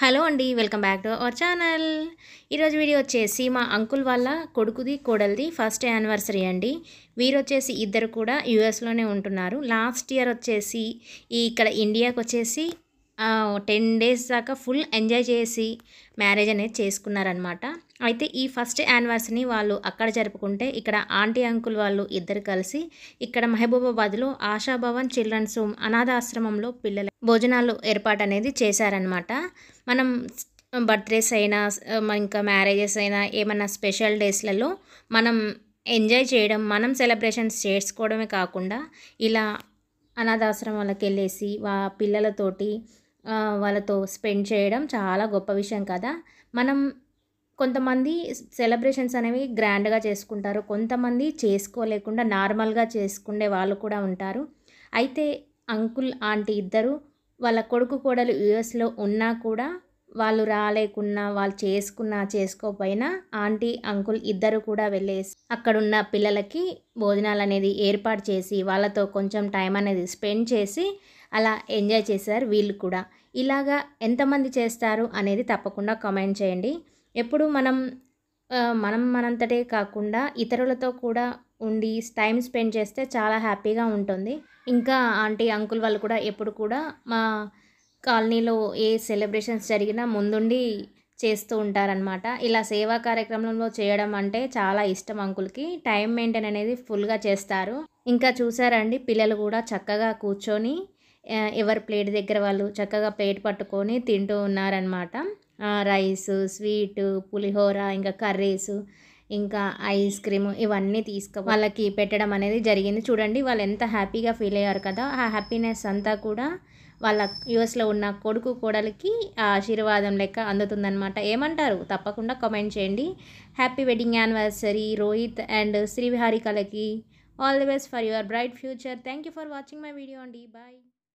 hello అండి welcome back to our channel ఈరోజు video వచ్చేసి మా అంకుల్ వాళ్ళ కొడుకుది కోడలిది ఫస్ట్ యానివర్సరీ అండి వీరు వచ్చేసి ఇద్దరు కూడా యుఎస్లోనే ఉంటున్నారు లాస్ట్ ఇయర్ వచ్చేసి ఇక్కడ ఇండియాకి వచ్చేసి టెన్ డేస్ దాకా ఫుల్ ఎంజాయ్ చేసి మ్యారేజ్ అనేది చేసుకున్నారనమాట అయితే ఈ ఫస్ట్ యానివర్సరీని వాళ్ళు అక్కడ జరుపుకుంటే ఇక్కడ ఆంటీ అంకుల్ వాళ్ళు ఇద్దరు కలిసి ఇక్కడ మహబూబాబాద్లో ఆశాభవన్ చిల్డ్రన్స్ హోమ్ అనాథాశ్రమంలో పిల్లల భోజనాలు ఏర్పాటు అనేది చేశారనమాట మనం బర్త్డేస్ అయినా ఇంకా మ్యారేజెస్ అయినా ఏమైనా స్పెషల్ డేస్లలో మనం ఎంజాయ్ చేయడం మనం సెలబ్రేషన్స్ చేసుకోవడమే కాకుండా ఇలా అనాథాశ్రమాలకు వెళ్ళేసి వా పిల్లలతోటి వాళ్ళతో స్పెండ్ చేయడం చాలా గొప్ప విషయం కదా మనం కొంతమంది సెలబ్రేషన్స్ అనేవి గ్రాండ్గా చేసుకుంటారు కొంతమంది చేసుకోలేకుండా నార్మల్గా చేసుకునే వాళ్ళు కూడా ఉంటారు అయితే అంకుల్ ఆంటీ ఇద్దరు వాళ్ళ కొడుకు కోడలు యుఎస్లో ఉన్నా కూడా వాళ్ళు రాలేకున్నా వాళ్ళు చేసుకున్నా చేసుకోపోయినా ఆంటీ అంకుల్ ఇద్దరు కూడా వెళ్ళేసి అక్కడున్న పిల్లలకి భోజనాలు అనేది ఏర్పాటు చేసి వాళ్ళతో కొంచెం టైం అనేది స్పెండ్ చేసి అలా ఎంజాయ్ చేశారు వీళ్ళు కూడా ఇలాగా ఎంతమంది చేస్తారు అనేది తప్పకుండా కామెంట్ చేయండి ఎప్పుడు మనం మనం మనంతటే కాకుండా ఇతరులతో కూడా ఉండి టైం స్పెండ్ చేస్తే చాలా హ్యాపీగా ఉంటుంది ఇంకా ఆంటీ అంకుల్ వాళ్ళు కూడా ఎప్పుడు కూడా మా కాలనీలో ఏ సెలబ్రేషన్స్ జరిగినా ముందుండి చేస్తూ ఉంటారనమాట ఇలా సేవా కార్యక్రమంలో చేయడం అంటే చాలా ఇష్టం అంకుల్కి టైం మెయింటైన్ అనేది ఫుల్గా చేస్తారు ఇంకా చూసారండి పిల్లలు కూడా చక్కగా కూర్చొని ఎవరి ప్లేట్ దగ్గర వాళ్ళు చక్కగా ప్లేట్ పట్టుకొని తింటూ ఉన్నారనమాట రైస్ స్వీట్ పులిహోర ఇంకా కర్రీస్ ఇంకా ఐస్ క్రీమ్ ఇవన్నీ తీసుకో వాళ్ళకి పెట్టడం అనేది జరిగింది చూడండి వాళ్ళు ఎంత హ్యాపీగా ఫీల్ అయ్యారు కదా ఆ హ్యాపీనెస్ అంతా కూడా వాళ్ళ యుఎస్లో ఉన్న కొడుకు కోడలికి ఆశీర్వాదం లెక్క అందుతుందనమాట ఏమంటారు తప్పకుండా కామెంట్ చేయండి happy wedding anniversary Rohit and శ్రీవిహారికలకి all the best for your bright future thank you for watching my video అండి బాయ్